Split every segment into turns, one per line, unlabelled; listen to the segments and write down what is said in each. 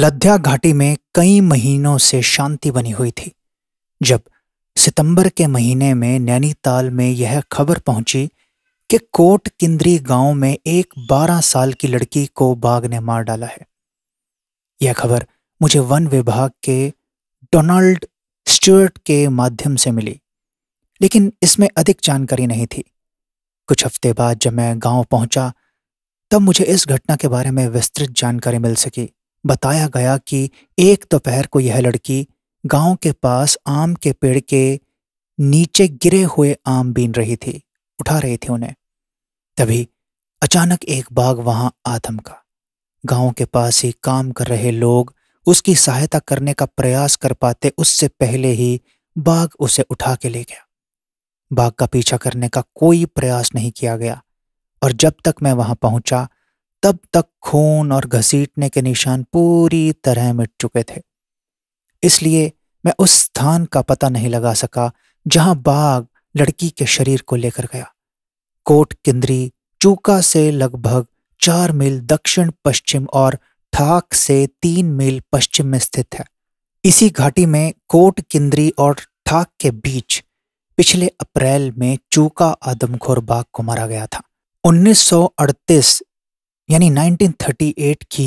लद्या घाटी में कई महीनों से शांति बनी हुई थी जब सितंबर के महीने में नैनीताल में यह खबर पहुंची कि कोट किंद्री गांव में एक 12 साल की लड़की को बाघ ने मार डाला है यह खबर मुझे वन विभाग के डोनाल्ड स्टुअर्ट के माध्यम से मिली लेकिन इसमें अधिक जानकारी नहीं थी कुछ हफ्ते बाद जब मैं गांव पहुंचा तब मुझे इस घटना के बारे में विस्तृत जानकारी मिल सकी बताया गया कि एक दोपहर को यह लड़की गांव के पास आम के पेड़ के नीचे गिरे हुए आम बीन रही थी उठा रही थी उन्हें तभी अचानक एक बाघ वहां का गांव के पास ही काम कर रहे लोग उसकी सहायता करने का प्रयास कर पाते उससे पहले ही बाघ उसे उठा के ले गया बाघ का पीछा करने का कोई प्रयास नहीं किया गया और जब तक मैं वहां पहुंचा तब तक खून और घसीटने के निशान पूरी तरह मिट चुके थे इसलिए मैं उस स्थान का पता नहीं लगा सका जहां बाघ लड़की के शरीर को लेकर गया कोट किंद्री चूका से लगभग चार मील दक्षिण पश्चिम और ठाक से तीन मील पश्चिम में स्थित है इसी घाटी में कोट किंद्री और ठाक के बीच पिछले अप्रैल में चूका आदमखोर बाघ को मारा गया था 1938 यानी 1938 की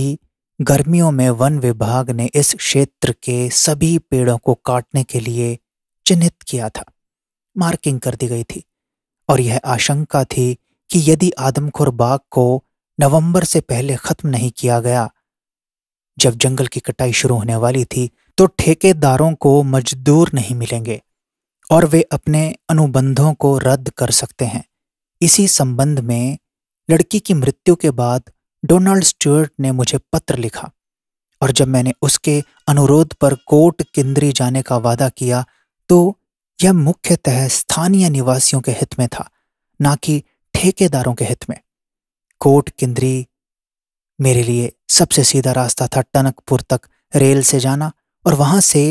गर्मियों में वन विभाग ने इस क्षेत्र के सभी पेड़ों को काटने के लिए चिन्हित किया था मार्किंग कर दी गई थी और यह आशंका थी कि यदि आदमखोर बाग को नवंबर से पहले ख़त्म नहीं किया गया जब जंगल की कटाई शुरू होने वाली थी तो ठेकेदारों को मजदूर नहीं मिलेंगे और वे अपने अनुबंधों को रद्द कर सकते हैं इसी संबंध में लड़की की मृत्यु के बाद डोनाल्ड स्टुअर्ट ने मुझे पत्र लिखा और जब मैंने उसके अनुरोध पर कोर्ट किंद्री जाने का वादा किया तो यह मुख्यतः स्थानीय निवासियों के हित में था ना कि ठेकेदारों के हित में कोर्ट किंद्री मेरे लिए सबसे सीधा रास्ता था टनकपुर तक रेल से जाना और वहां से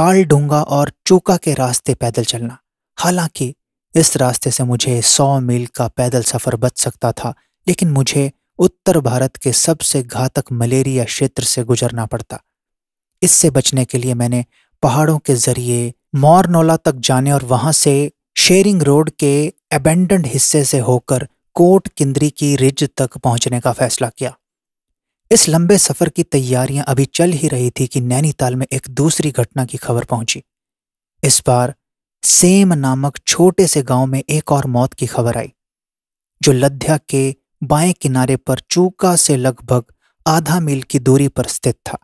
कालडूंगा और चूका के रास्ते पैदल चलना हालांकि इस रास्ते से मुझे सौ मील का पैदल सफ़र बच सकता था लेकिन मुझे उत्तर भारत के सबसे घातक मलेरिया क्षेत्र से गुजरना पड़ता इससे बचने के लिए मैंने पहाड़ों के ज़रिए मौरनोला तक जाने और वहां से शेरिंग रोड के एबेंडेंड हिस्से से होकर कोट किंदरी की रिज तक पहुंचने का फैसला किया इस लंबे सफ़र की तैयारियां अभी चल ही रही थी कि नैनीताल में एक दूसरी घटना की खबर पहुंची इस बार सेम नामक छोटे से गांव में एक और मौत की खबर आई जो लद्या के बाएं किनारे पर चूका से लगभग आधा मील की दूरी पर स्थित था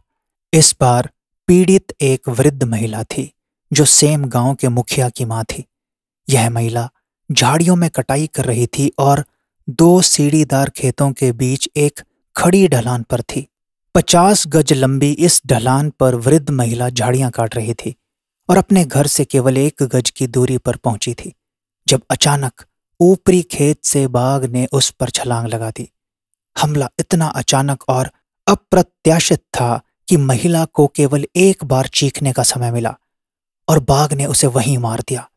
इस बार पीड़ित एक वृद्ध महिला थी जो सेम गांव के मुखिया की मां थी यह महिला झाड़ियों में कटाई कर रही थी और दो सीढ़ीदार खेतों के बीच एक खड़ी ढलान पर थी पचास गज लंबी इस ढलान पर वृद्ध महिला झाड़ियां काट रही थी और अपने घर से केवल एक गज की दूरी पर पहुंची थी जब अचानक ऊपरी खेत से बाघ ने उस पर छलांग लगा दी हमला इतना अचानक और अप्रत्याशित था कि महिला को केवल एक बार चीखने का समय मिला और बाघ ने उसे वहीं मार दिया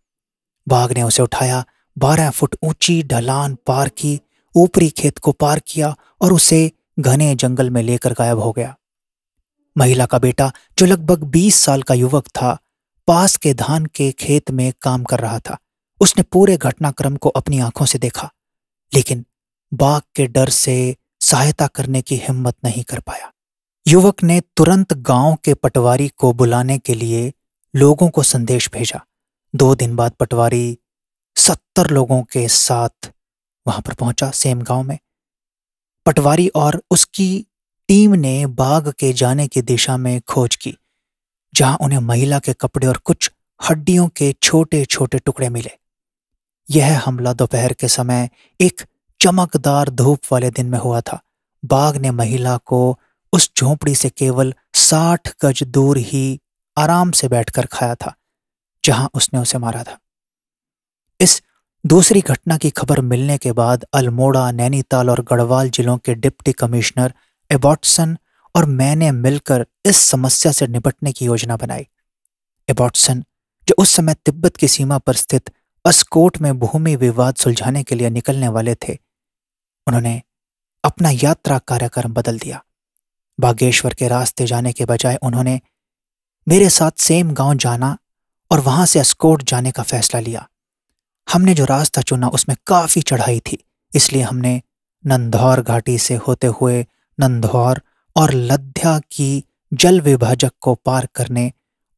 बाघ ने उसे उठाया बारह फुट ऊंची ढलान पार की ऊपरी खेत को पार किया और उसे घने जंगल में लेकर गायब हो गया महिला का बेटा जो लगभग बीस साल का युवक था पास के धान के खेत में काम कर रहा था उसने पूरे घटनाक्रम को अपनी आंखों से देखा लेकिन बाघ के डर से सहायता करने की हिम्मत नहीं कर पाया युवक ने तुरंत गांव के पटवारी को बुलाने के लिए लोगों को संदेश भेजा दो दिन बाद पटवारी सत्तर लोगों के साथ वहां पर पहुंचा सेम गांव में पटवारी और उसकी टीम ने बाघ के जाने की दिशा में खोज की जहां उन्हें महिला के कपड़े और कुछ हड्डियों के छोटे छोटे टुकड़े मिले यह हमला दोपहर के समय एक चमकदार धूप वाले दिन में हुआ था बाघ ने महिला को उस झोपड़ी से केवल साठ गज दूर ही आराम से बैठकर खाया था जहां उसने उसे मारा था इस दूसरी घटना की खबर मिलने के बाद अल्मोड़ा नैनीताल और गढ़वाल जिलों के डिप्टी कमिश्नर एबॉटसन और मैंने मिलकर इस समस्या से निपटने की योजना बनाई एबॉटसन जो उस समय तिब्बत की सीमा पर स्थित अस्कोट में भूमि विवाद सुलझाने के लिए निकलने वाले थे उन्होंने अपना यात्रा कार्यक्रम बदल दिया बागेश्वर के रास्ते जाने के बजाय उन्होंने मेरे साथ सेम गांव जाना और वहां से अस्कोट जाने का फैसला लिया हमने जो रास्ता चुना उसमें काफ़ी चढ़ाई थी इसलिए हमने नंदौर घाटी से होते हुए नंदौर और लद्या की जल विभाजक को पार करने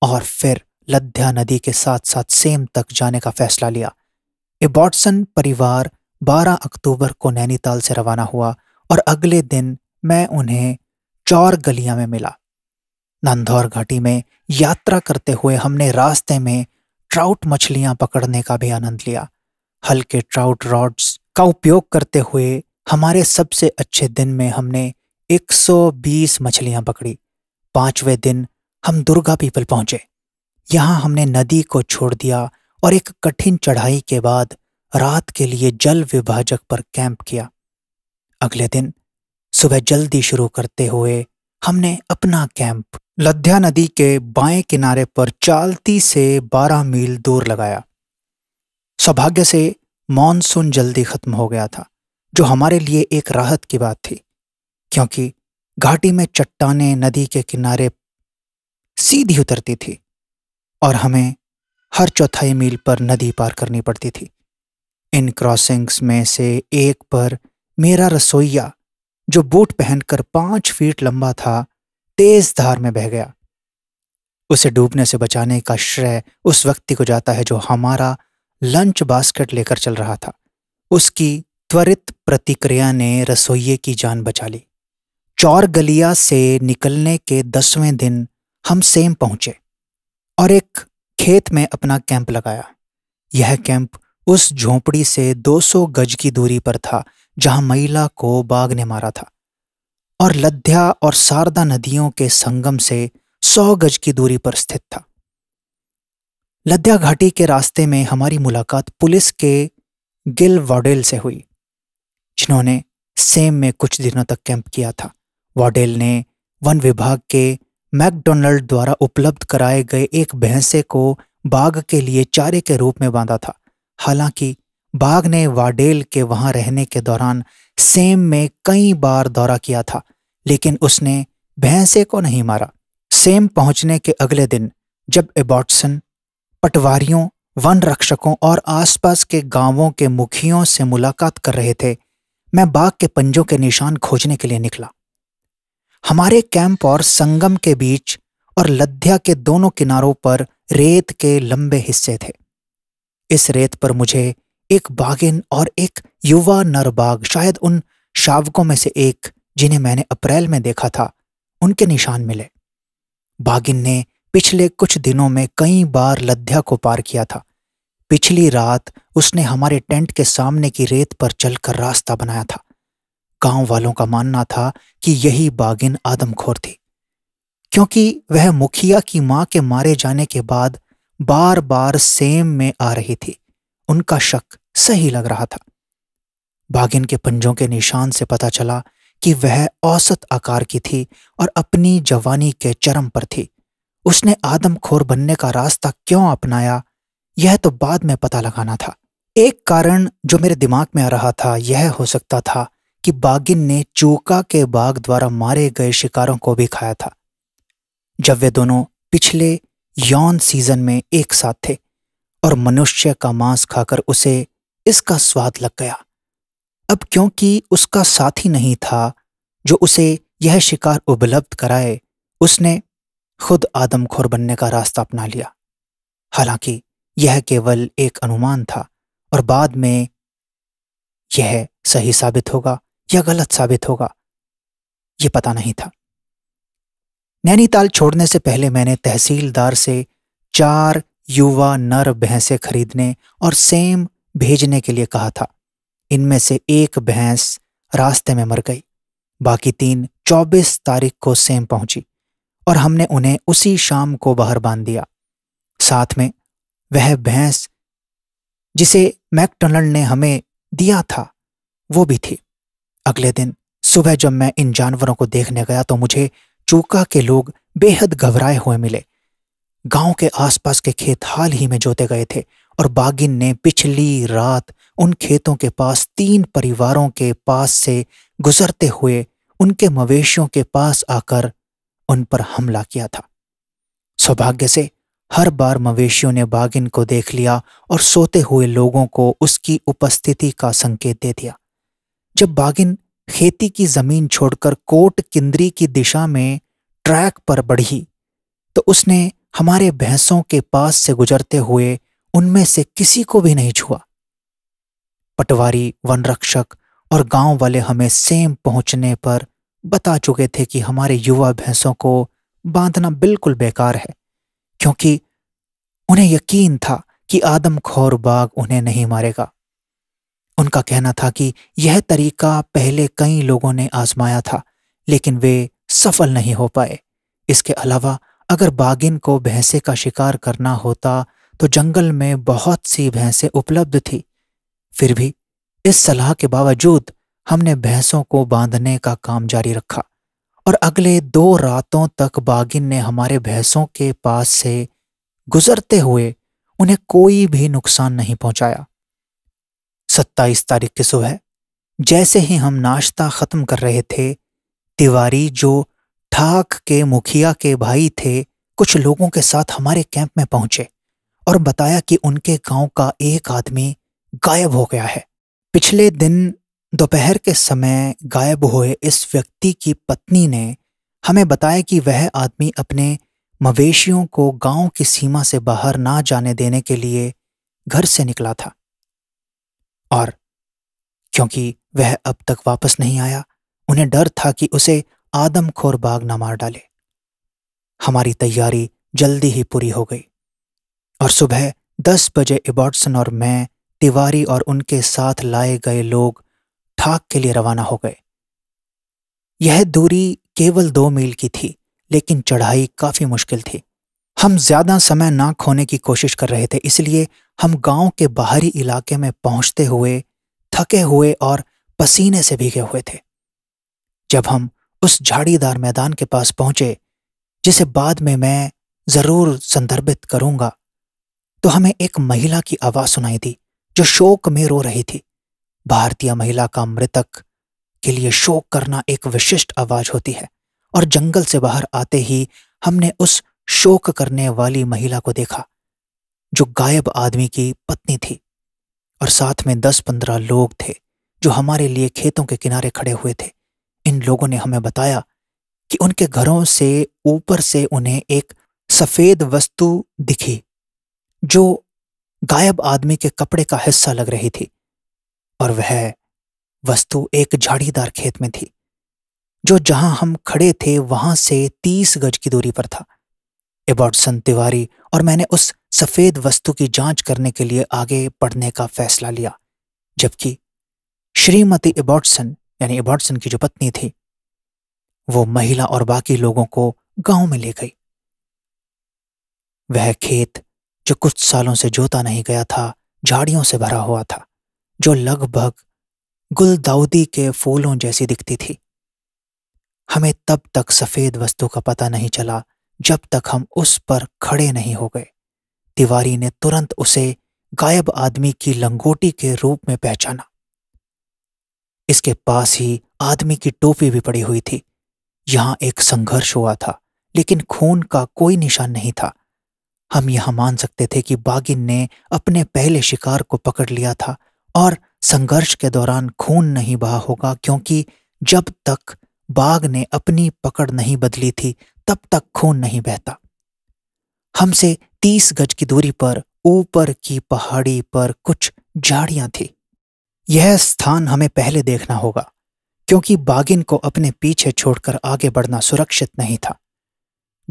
और फिर लद्या नदी के साथ साथ सेम तक जाने का फैसला लिया एबॉटसन परिवार 12 अक्टूबर को नैनीताल से रवाना हुआ और अगले दिन मैं उन्हें चौर गलिया में मिला नंदौर घाटी में यात्रा करते हुए हमने रास्ते में ट्राउट मछलियां पकड़ने का भी आनंद लिया हल्के ट्राउट रॉड्स का उपयोग करते हुए हमारे सबसे अच्छे दिन में हमने 120 मछलियां पकड़ी पांचवें दिन हम दुर्गा पीपल पहुंचे यहां हमने नदी को छोड़ दिया और एक कठिन चढ़ाई के बाद रात के लिए जल विभाजक पर कैंप किया अगले दिन सुबह जल्दी शुरू करते हुए हमने अपना कैंप लद्या नदी के बाएं किनारे पर चालती से बारह मील दूर लगाया सौभाग्य से मानसून जल्दी खत्म हो गया था जो हमारे लिए एक राहत की बात थी क्योंकि घाटी में चट्टाने नदी के किनारे सीधी उतरती थी और हमें हर चौथाई मील पर नदी पार करनी पड़ती थी इन क्रॉसिंग्स में से एक पर मेरा रसोईया जो बूट पहनकर पांच फीट लंबा था तेज धार में बह गया उसे डूबने से बचाने का श्रेय उस व्यक्ति को जाता है जो हमारा लंच बास्केट लेकर चल रहा था उसकी त्वरित प्रतिक्रिया ने रसोइये की जान बचा ली चौर गलिया से निकलने के दसवें दिन हम सेम पहुंचे और एक खेत में अपना कैंप लगाया यह कैंप उस झोपड़ी से 200 गज की दूरी पर था जहां महिला को बाघ ने मारा था और लद्या और शारदा नदियों के संगम से 100 गज की दूरी पर स्थित था लद्या घाटी के रास्ते में हमारी मुलाकात पुलिस के गिल वाडेल से हुई जिन्होंने सेम में कुछ दिनों तक कैंप किया था वाडेल ने वन विभाग के मैकडोनल्ड द्वारा उपलब्ध कराए गए एक भैंसे को बाघ के लिए चारे के रूप में बांधा था हालांकि बाघ ने वाडेल के वहां रहने के दौरान सेम में कई बार दौरा किया था लेकिन उसने भैंसे को नहीं मारा सेम पहुंचने के अगले दिन जब एबॉटसन पटवारियों वन रक्षकों और आसपास के गांवों के मुखियों से मुलाकात कर रहे थे मैं बाघ के पंजों के निशान खोजने के लिए निकला हमारे कैंप और संगम के बीच और लद्या के दोनों किनारों पर रेत के लंबे हिस्से थे इस रेत पर मुझे एक बागिन और एक युवा नरबाग शायद उन शावकों में से एक जिन्हें मैंने अप्रैल में देखा था उनके निशान मिले बागिन ने पिछले कुछ दिनों में कई बार लद्या को पार किया था पिछली रात उसने हमारे टेंट के सामने की रेत पर चलकर रास्ता बनाया था गांव वालों का मानना था कि यही बागिन आदमखोर थी क्योंकि वह मुखिया की मां के मारे जाने के बाद बार बार सेम में आ रही थी उनका शक सही लग रहा था बागिन के पंजों के निशान से पता चला कि वह औसत आकार की थी और अपनी जवानी के चरम पर थी उसने आदमखोर बनने का रास्ता क्यों अपनाया यह तो बाद में पता लगाना था एक कारण जो मेरे दिमाग में आ रहा था यह हो सकता था कि बागिन ने चूका के बाघ द्वारा मारे गए शिकारों को भी खाया था जब वे दोनों पिछले यौन सीजन में एक साथ थे और मनुष्य का मांस खाकर उसे इसका स्वाद लग गया अब क्योंकि उसका साथी नहीं था जो उसे यह शिकार उपलब्ध कराए उसने खुद आदमखोर बनने का रास्ता अपना लिया हालांकि यह केवल एक अनुमान था और बाद में यह सही साबित होगा या गलत साबित होगा ये पता नहीं था नैनीताल छोड़ने से पहले मैंने तहसीलदार से चार युवा नर भैंसे खरीदने और सेम भेजने के लिए कहा था इनमें से एक भैंस रास्ते में मर गई बाकी तीन 24 तारीख को सेम पहुंची और हमने उन्हें उसी शाम को बाहर बांध दिया साथ में वह भैंस जिसे मैकडोनल्ड ने हमें दिया था वो भी थी अगले दिन सुबह जब मैं इन जानवरों को देखने गया तो मुझे चूका के लोग बेहद घबराए हुए मिले गांव के आसपास के खेत हाल ही में जोते गए थे और बागिन ने पिछली रात उन खेतों के पास तीन परिवारों के पास से गुजरते हुए उनके मवेशियों के पास आकर उन पर हमला किया था सौभाग्य से हर बार मवेशियों ने बागिन को देख लिया और सोते हुए लोगों को उसकी उपस्थिति का संकेत दे दिया जब बागिन खेती की जमीन छोड़कर कोट किंद्री की दिशा में ट्रैक पर बढ़ी तो उसने हमारे भैंसों के पास से गुजरते हुए उनमें से किसी को भी नहीं छुआ पटवारी वन रक्षक और गांव वाले हमें सेम पहुंचने पर बता चुके थे कि हमारे युवा भैंसों को बांधना बिल्कुल बेकार है क्योंकि उन्हें यकीन था कि आदमखोर बाघ उन्हें नहीं मारेगा उनका कहना था कि यह तरीका पहले कई लोगों ने आजमाया था लेकिन वे सफल नहीं हो पाए इसके अलावा अगर बागिन को भैंसे का शिकार करना होता तो जंगल में बहुत सी भैंसें उपलब्ध थी फिर भी इस सलाह के बावजूद हमने भैंसों को बांधने का काम जारी रखा और अगले दो रातों तक बागिन ने हमारे भैंसों के पास से गुजरते हुए उन्हें कोई भी नुकसान नहीं पहुंचाया सत्ताईस तारीख की सुबह जैसे ही हम नाश्ता ख़त्म कर रहे थे तिवारी जो ठाक के मुखिया के भाई थे कुछ लोगों के साथ हमारे कैंप में पहुंचे और बताया कि उनके गांव का एक आदमी गायब हो गया है पिछले दिन दोपहर के समय गायब हुए इस व्यक्ति की पत्नी ने हमें बताया कि वह आदमी अपने मवेशियों को गांव की सीमा से बाहर ना जाने देने के लिए घर से निकला था और क्योंकि वह अब तक वापस नहीं आया उन्हें डर था कि उसे आदमखोर बाघ न मार डाले हमारी तैयारी जल्दी ही पूरी हो गई और सुबह दस बजे इबॉटसन और मैं तिवारी और उनके साथ लाए गए लोग ठाक के लिए रवाना हो गए यह दूरी केवल दो मील की थी लेकिन चढ़ाई काफी मुश्किल थी हम ज़्यादा समय ना खोने की कोशिश कर रहे थे इसलिए हम गांव के बाहरी इलाके में पहुंचते हुए थके हुए और पसीने से भीगे हुए थे जब हम उस झाड़ीदार मैदान के पास पहुंचे जिसे बाद में मैं ज़रूर संदर्भित करूंगा तो हमें एक महिला की आवाज़ सुनाई दी जो शोक में रो रही थी भारतीय महिला का मृतक के लिए शोक करना एक विशिष्ट आवाज़ होती है और जंगल से बाहर आते ही हमने उस शोक करने वाली महिला को देखा जो गायब आदमी की पत्नी थी और साथ में दस पंद्रह लोग थे जो हमारे लिए खेतों के किनारे खड़े हुए थे इन लोगों ने हमें बताया कि उनके घरों से ऊपर से उन्हें एक सफ़ेद वस्तु दिखी जो गायब आदमी के कपड़े का हिस्सा लग रही थी और वह वस्तु एक झाड़ीदार खेत में थी जो जहां हम खड़े थे वहां से तीस गज की दूरी पर था एबॉटसन तिवारी और मैंने उस सफ़ेद वस्तु की जांच करने के लिए आगे पढ़ने का फैसला लिया जबकि श्रीमती एबॉटसन यानी एबॉटसन की जो पत्नी थी वो महिला और बाकी लोगों को गांव में ले गई वह खेत जो कुछ सालों से जोता नहीं गया था झाड़ियों से भरा हुआ था जो लगभग गुलदाउदी के फूलों जैसी दिखती थी हमें तब तक सफ़ेद वस्तु का पता नहीं चला जब तक हम उस पर खड़े नहीं हो गए तिवारी ने तुरंत उसे गायब आदमी की लंगोटी के रूप में पहचाना इसके पास ही आदमी की टोपी भी पड़ी हुई थी यहां एक संघर्ष हुआ था लेकिन खून का कोई निशान नहीं था हम यह मान सकते थे कि बागिन ने अपने पहले शिकार को पकड़ लिया था और संघर्ष के दौरान खून नहीं बहा होगा क्योंकि जब तक बाघ ने अपनी पकड़ नहीं बदली थी तब तक खून नहीं बहता हमसे तीस गज की दूरी पर ऊपर की पहाड़ी पर कुछ झाड़ियां थी यह स्थान हमें पहले देखना होगा क्योंकि बागिन को अपने पीछे छोड़कर आगे बढ़ना सुरक्षित नहीं था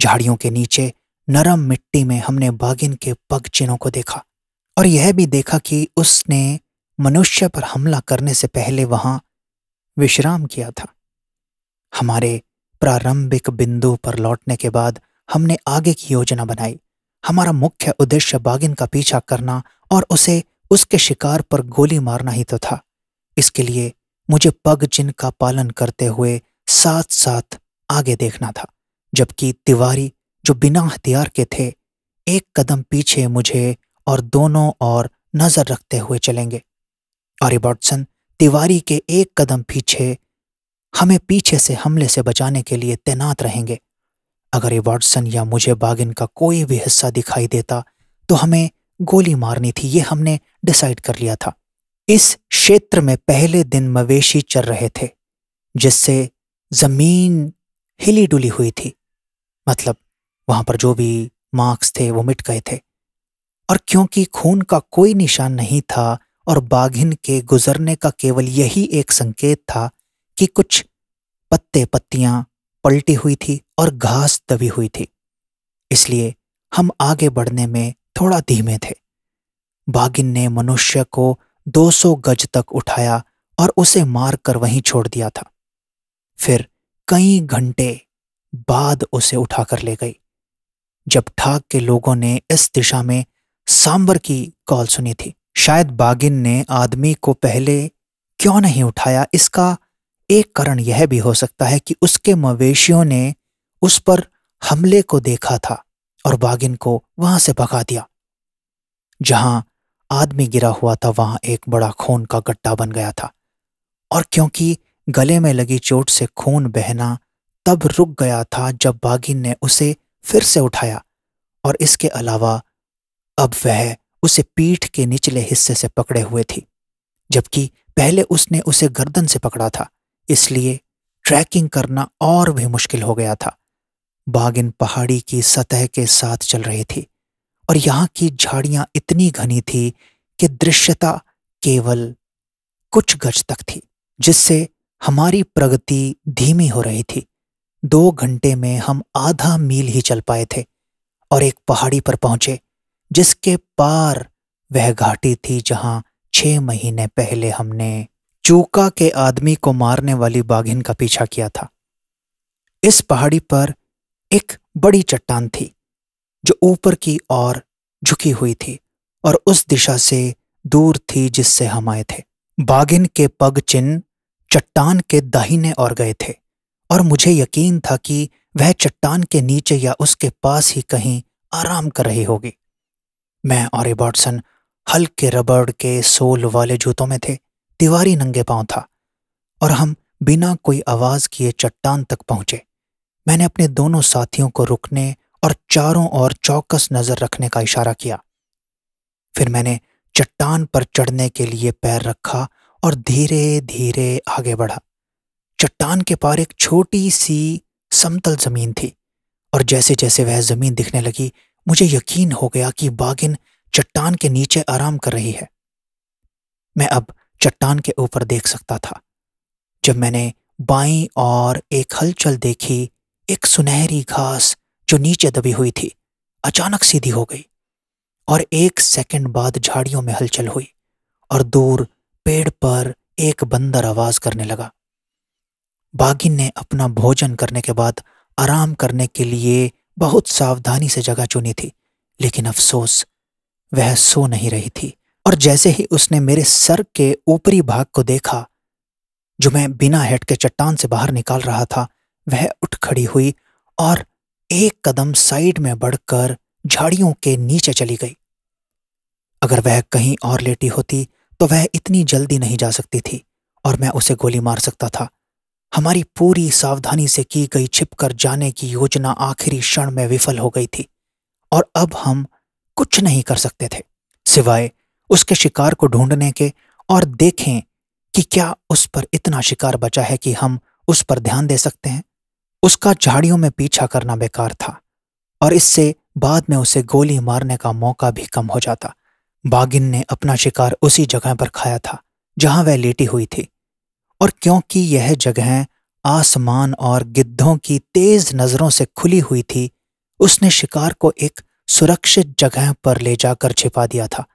झाड़ियों के नीचे नरम मिट्टी में हमने बागिन के पग चिन्हों को देखा और यह भी देखा कि उसने मनुष्य पर हमला करने से पहले वहां विश्राम किया था हमारे प्रारंभिक बिंदु पर लौटने के बाद हमने आगे की योजना बनाई हमारा मुख्य उद्देश्य बागिन का पीछा करना और उसे उसके शिकार पर गोली मारना ही तो था इसके लिए मुझे पग जिन का पालन करते हुए साथ साथ आगे देखना था जबकि तिवारी जो बिना हथियार के थे एक कदम पीछे मुझे और दोनों और नजर रखते हुए चलेंगे और तिवारी के एक कदम पीछे हमें पीछे से हमले से बचाने के लिए तैनात रहेंगे अगर ये वाटसन या मुझे बागिन का कोई भी हिस्सा दिखाई देता तो हमें गोली मारनी थी ये हमने डिसाइड कर लिया था इस क्षेत्र में पहले दिन मवेशी चल रहे थे जिससे जमीन हिली डुली हुई थी मतलब वहां पर जो भी मार्क्स थे वो मिट गए थे और क्योंकि खून का कोई निशान नहीं था और बाघिन के गुजरने का केवल यही एक संकेत था की कुछ पत्ते पत्तियां पलटी हुई थी और घास दबी हुई थी इसलिए हम आगे बढ़ने में थोड़ा धीमे थे बागिन ने मनुष्य को 200 गज तक उठाया और उसे मारकर वहीं छोड़ दिया था फिर कई घंटे बाद उसे उठाकर ले गई जब ठाक के लोगों ने इस दिशा में सांबर की कॉल सुनी थी शायद बागिन ने आदमी को पहले क्यों नहीं उठाया इसका एक कारण यह भी हो सकता है कि उसके मवेशियों ने उस पर हमले को देखा था और बागिन को वहां से भगा दिया जहां आदमी गिरा हुआ था वहां एक बड़ा खून का गड्ढा बन गया था और क्योंकि गले में लगी चोट से खून बहना तब रुक गया था जब बागिन ने उसे फिर से उठाया और इसके अलावा अब वह उसे पीठ के निचले हिस्से से पकड़े हुए थी जबकि पहले उसने उसे गर्दन से पकड़ा था इसलिए ट्रैकिंग करना और भी मुश्किल हो गया था बागिन इन पहाड़ी की सतह के साथ चल रही थी और यहाँ की झाड़ियां इतनी घनी थी कि दृश्यता केवल कुछ गज तक थी जिससे हमारी प्रगति धीमी हो रही थी दो घंटे में हम आधा मील ही चल पाए थे और एक पहाड़ी पर पहुंचे जिसके पार वह घाटी थी जहां छह महीने पहले हमने चूका के आदमी को मारने वाली बाघिन का पीछा किया था इस पहाड़ी पर एक बड़ी चट्टान थी जो ऊपर की ओर झुकी हुई थी और उस दिशा से दूर थी जिससे हम आए थे बागिन के पग चिन्ह चट्टान के दाहिने और गए थे और मुझे यकीन था कि वह चट्टान के नीचे या उसके पास ही कहीं आराम कर रही होगी मैं और एबॉटसन हल्के रबड़ के सोल वाले जूतों में थे तिवारी नंगे पांव था और हम बिना कोई आवाज किए चट्टान तक पहुंचे मैंने अपने दोनों साथियों को रुकने और चारों ओर चौकस नजर रखने का इशारा किया फिर मैंने चट्टान पर चढ़ने के लिए पैर रखा और धीरे धीरे आगे बढ़ा चट्टान के पार एक छोटी सी समतल जमीन थी और जैसे जैसे वह जमीन दिखने लगी मुझे यकीन हो गया कि बागिन चट्टान के नीचे आराम कर रही है मैं अब चट्टान के ऊपर देख सकता था जब मैंने बाई और एक हलचल देखी एक सुनहरी घास जो नीचे दबी हुई थी अचानक सीधी हो गई और एक सेकंड बाद झाड़ियों में हलचल हुई और दूर पेड़ पर एक बंदर आवाज करने लगा बागिन ने अपना भोजन करने के बाद आराम करने के लिए बहुत सावधानी से जगह चुनी थी लेकिन अफसोस वह सो नहीं रही थी और जैसे ही उसने मेरे सर के ऊपरी भाग को देखा जो मैं बिना हेट के चट्टान से बाहर निकाल रहा था वह उठ खड़ी हुई और एक कदम साइड में बढ़कर झाड़ियों के नीचे चली गई अगर वह कहीं और लेटी होती तो वह इतनी जल्दी नहीं जा सकती थी और मैं उसे गोली मार सकता था हमारी पूरी सावधानी से की गई छिपकर जाने की योजना आखिरी क्षण में विफल हो गई थी और अब हम कुछ नहीं कर सकते थे सिवाय उसके शिकार को ढूंढने के और देखें कि क्या उस पर इतना शिकार बचा है कि हम उस पर ध्यान दे सकते हैं उसका झाड़ियों में पीछा करना बेकार था और इससे बाद में उसे गोली मारने का मौका भी कम हो जाता बागिन ने अपना शिकार उसी जगह पर खाया था जहां वह लेटी हुई थी और क्योंकि यह जगह आसमान और गिद्धों की तेज नजरों से खुली हुई थी उसने शिकार को एक सुरक्षित जगह पर ले जाकर छिपा दिया था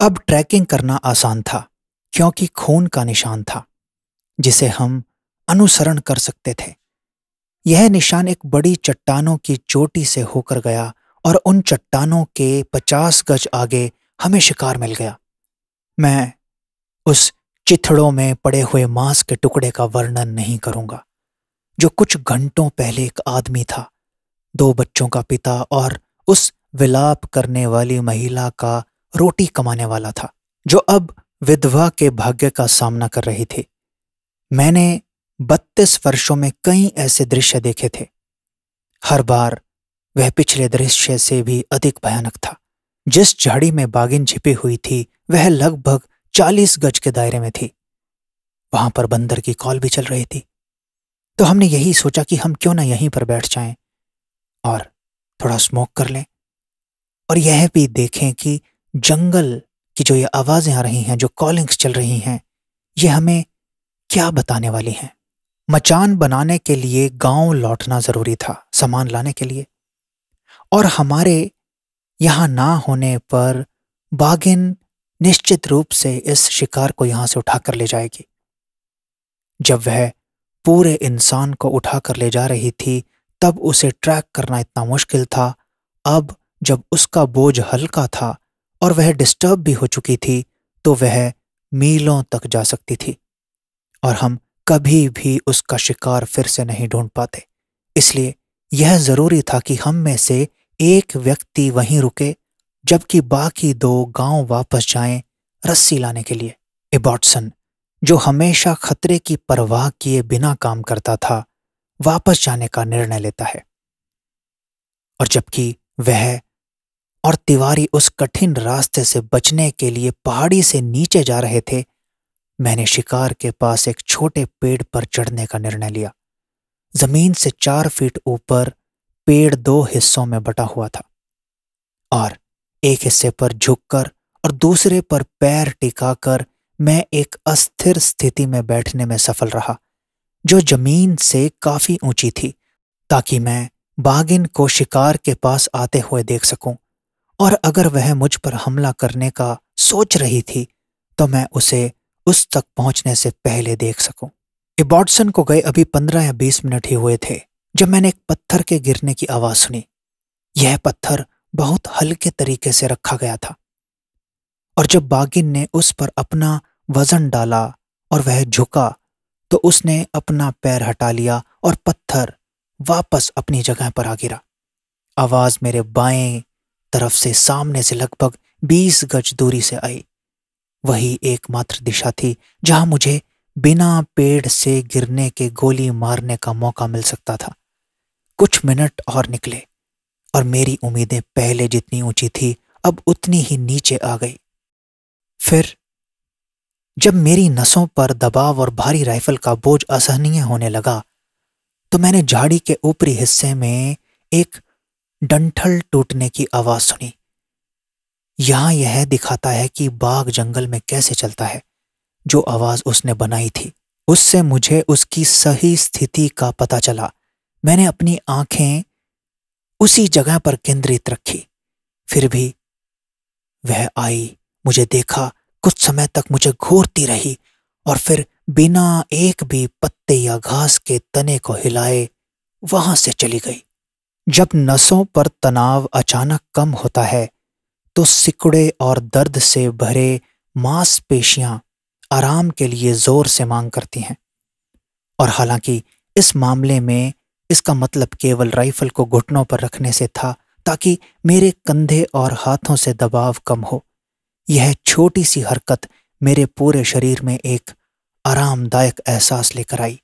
अब ट्रैकिंग करना आसान था क्योंकि खून का निशान था जिसे हम अनुसरण कर सकते थे यह निशान एक बड़ी चट्टानों की चोटी से होकर गया और उन चट्टानों के पचास गज आगे हमें शिकार मिल गया मैं उस चिथड़ों में पड़े हुए मांस के टुकड़े का वर्णन नहीं करूंगा जो कुछ घंटों पहले एक आदमी था दो बच्चों का पिता और उस विलाप करने वाली महिला का रोटी कमाने वाला था जो अब विधवा के भाग्य का सामना कर रही थी मैंने बत्तीस वर्षों में कई ऐसे दृश्य देखे थे हर बार वह पिछले दृश्य से भी अधिक भयानक था जिस झाड़ी में बागिन छिपी हुई थी वह लगभग चालीस गज के दायरे में थी वहां पर बंदर की कॉल भी चल रही थी तो हमने यही सोचा कि हम क्यों ना यहीं पर बैठ जाएं और थोड़ा स्मोक कर लें और यह भी देखें कि जंगल की जो ये आवाज़ें आ रही हैं जो कॉलिंग्स चल रही हैं ये हमें क्या बताने वाली हैं मचान बनाने के लिए गांव लौटना ज़रूरी था सामान लाने के लिए और हमारे यहां ना होने पर बागिन निश्चित रूप से इस शिकार को यहां से उठाकर ले जाएगी जब वह पूरे इंसान को उठाकर ले जा रही थी तब उसे ट्रैक करना इतना मुश्किल था अब जब उसका बोझ हल्का था और वह डिस्टर्ब भी हो चुकी थी तो वह मीलों तक जा सकती थी और हम कभी भी उसका शिकार फिर से नहीं ढूंढ पाते इसलिए यह जरूरी था कि हम में से एक व्यक्ति वहीं रुके जबकि बाकी दो गांव वापस जाएं रस्सी लाने के लिए इबॉटसन जो हमेशा खतरे की परवाह किए बिना काम करता था वापस जाने का निर्णय लेता है और जबकि वह और तिवारी उस कठिन रास्ते से बचने के लिए पहाड़ी से नीचे जा रहे थे मैंने शिकार के पास एक छोटे पेड़ पर चढ़ने का निर्णय लिया जमीन से चार फीट ऊपर पेड़ दो हिस्सों में बटा हुआ था और एक हिस्से पर झुककर और दूसरे पर पैर टिकाकर मैं एक अस्थिर स्थिति में बैठने में सफल रहा जो जमीन से काफी ऊंची थी ताकि मैं बागिन को शिकार के पास आते हुए देख सकूं और अगर वह मुझ पर हमला करने का सोच रही थी तो मैं उसे उस तक पहुंचने से पहले देख सकूं। इबॉटसन को गए अभी पंद्रह या बीस मिनट ही हुए थे जब मैंने एक पत्थर के गिरने की आवाज़ सुनी यह पत्थर बहुत हल्के तरीके से रखा गया था और जब बागिन ने उस पर अपना वजन डाला और वह झुका तो उसने अपना पैर हटा लिया और पत्थर वापस अपनी जगह पर आ गिरा आवाज मेरे बाएं तरफ से सामने से लगभग बीस गज दूरी से आई वही एकमात्र दिशा थी जहां मुझे बिना पेड़ से गिरने के गोली मारने का मौका मिल सकता था कुछ मिनट और निकले और मेरी उम्मीदें पहले जितनी ऊंची थी अब उतनी ही नीचे आ गई फिर जब मेरी नसों पर दबाव और भारी राइफल का बोझ असहनीय होने लगा तो मैंने झाड़ी के ऊपरी हिस्से में एक डंठल टूटने की आवाज सुनी यहां यह दिखाता है कि बाघ जंगल में कैसे चलता है जो आवाज उसने बनाई थी उससे मुझे उसकी सही स्थिति का पता चला मैंने अपनी आंखें उसी जगह पर केंद्रित रखी फिर भी वह आई मुझे देखा कुछ समय तक मुझे घूरती रही और फिर बिना एक भी पत्ते या घास के तने को हिलाए वहां से चली गई जब नसों पर तनाव अचानक कम होता है तो सिकुड़े और दर्द से भरे मांसपेशियां आराम के लिए जोर से मांग करती हैं और हालांकि इस मामले में इसका मतलब केवल राइफल को घुटनों पर रखने से था ताकि मेरे कंधे और हाथों से दबाव कम हो यह छोटी सी हरकत मेरे पूरे शरीर में एक आरामदायक एहसास लेकर आई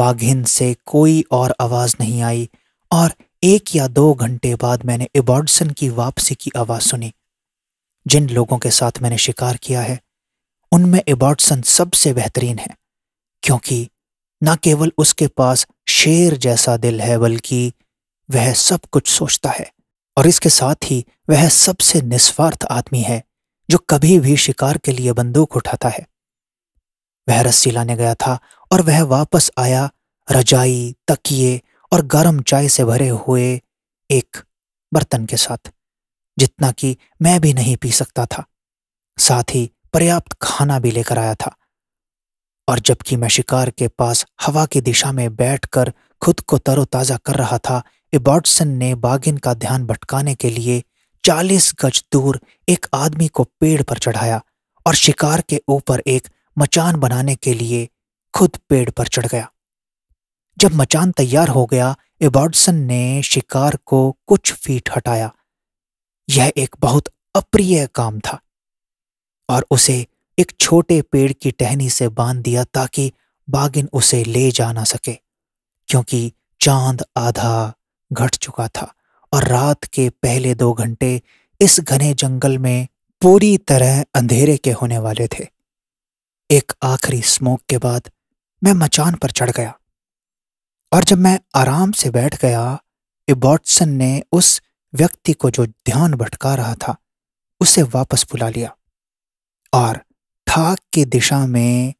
बाघिन से कोई और आवाज़ नहीं आई और एक या दो घंटे बाद मैंने इबॉर्डसन की वापसी की आवाज़ सुनी जिन लोगों के साथ मैंने शिकार किया है उनमें इबॉर्डसन सबसे बेहतरीन है क्योंकि न केवल उसके पास शेर जैसा दिल है बल्कि वह सब कुछ सोचता है और इसके साथ ही वह सबसे निस्वार्थ आदमी है जो कभी भी शिकार के लिए बंदूक उठाता है वह रस्सी लाने गया था और वह वापस आया रजाई तकिए और गर्म चाय से भरे हुए एक बर्तन के साथ जितना कि मैं भी नहीं पी सकता था साथ ही पर्याप्त खाना भी लेकर आया था और जबकि मैं शिकार के पास हवा की दिशा में बैठकर खुद को तरोताज़ा कर रहा था इबॉटसन ने बागिन का ध्यान भटकाने के लिए चालीस गज दूर एक आदमी को पेड़ पर चढ़ाया और शिकार के ऊपर एक मचान बनाने के लिए खुद पेड़ पर चढ़ गया जब मचान तैयार हो गया एबॉर्डसन ने शिकार को कुछ फीट हटाया यह एक बहुत अप्रिय काम था और उसे एक छोटे पेड़ की टहनी से बांध दिया ताकि बागिन उसे ले जा ना सके क्योंकि चांद आधा घट चुका था और रात के पहले दो घंटे इस घने जंगल में पूरी तरह अंधेरे के होने वाले थे एक आखिरी स्मोक के बाद मैं मचान पर चढ़ गया और जब मैं आराम से बैठ गया इबॉटसन ने उस व्यक्ति को जो ध्यान भटका रहा था उसे वापस बुला लिया और थाक की दिशा में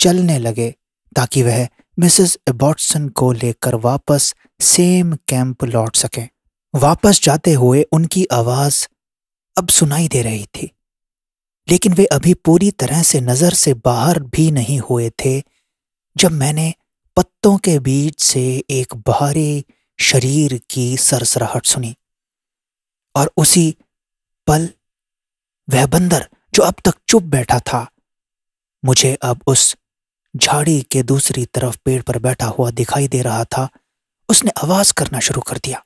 चलने लगे ताकि वह मिसेस एबॉटसन को लेकर वापस सेम कैंप लौट सके वापस जाते हुए उनकी आवाज़ अब सुनाई दे रही थी लेकिन वे अभी पूरी तरह से नज़र से बाहर भी नहीं हुए थे जब मैंने पत्तों के बीच से एक बाहरी शरीर की सरसराहट सुनी और उसी पल वह बंदर जो अब तक चुप बैठा था मुझे अब उस झाड़ी के दूसरी तरफ पेड़ पर बैठा हुआ दिखाई दे रहा था उसने आवाज करना शुरू कर दिया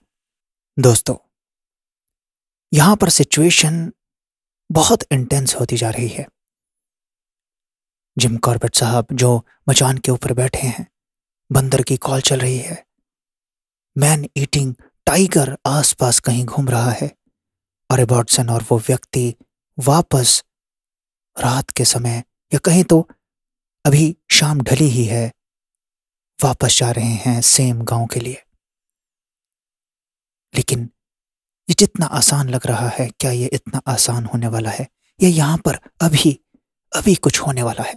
दोस्तों यहां पर सिचुएशन बहुत इंटेंस होती जा रही है जिम कॉर्बेट साहब जो मचान के ऊपर बैठे हैं बंदर की कॉल चल रही है मैन ईटिंग टाइगर आसपास कहीं घूम रहा है और बॉटसन और वो व्यक्ति वापस रात के समय या कहीं तो अभी शाम ढली ही है वापस जा रहे हैं सेम गांव के लिए लेकिन ये जितना आसान लग रहा है क्या ये इतना आसान होने वाला है या यहां पर अभी अभी कुछ होने वाला है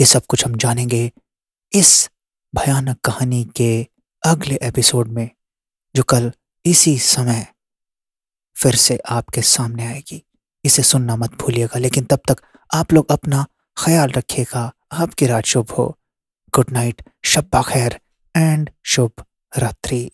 ये सब कुछ हम जानेंगे इस भयानक कहानी के अगले एपिसोड में जो कल इसी समय फिर से आपके सामने आएगी इसे सुनना मत भूलिएगा लेकिन तब तक आप लोग अपना ख्याल रखिएगा आपकी रात शुभ हो गुड नाइट शब्बा खैर एंड शुभ रात्रि